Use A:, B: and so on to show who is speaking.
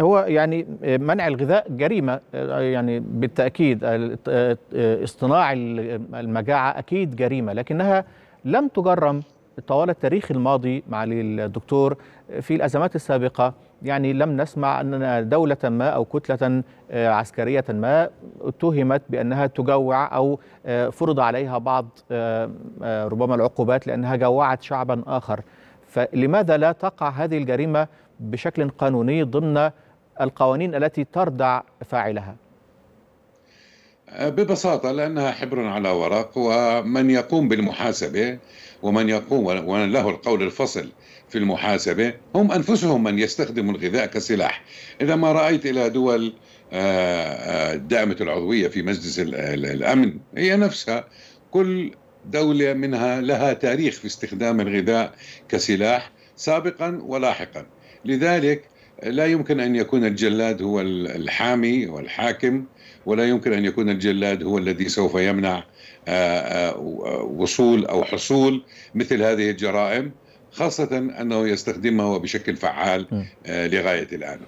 A: هو يعني منع الغذاء جريمه يعني بالتاكيد اصطناع المجاعه اكيد جريمه لكنها لم تجرم طوال التاريخ الماضي مع الدكتور في الازمات السابقه يعني لم نسمع أن دولة ما أو كتلة آه، عسكرية ما اتهمت بأنها تجوع أو آه، فرض عليها بعض آه، ربما العقوبات لأنها جوعت شعبا آخر فلماذا لا تقع هذه الجريمة بشكل قانوني ضمن القوانين التي تردع فاعلها؟
B: ببساطة لأنها حبر على ورق ومن يقوم بالمحاسبة ومن يقوم ومن له القول الفصل في المحاسبة هم أنفسهم من يستخدموا الغذاء كسلاح إذا ما رأيت إلى دول آه، آه، دائمة العضوية في مجلس الأمن هي نفسها كل دولة منها لها تاريخ في استخدام الغذاء كسلاح سابقا ولاحقا لذلك لا يمكن أن يكون الجلاد هو الحامي والحاكم ولا يمكن أن يكون الجلاد هو الذي سوف يمنع آه، آه، وصول أو حصول مثل هذه الجرائم خاصة أنه يستخدمها بشكل فعال آه، لغاية الآن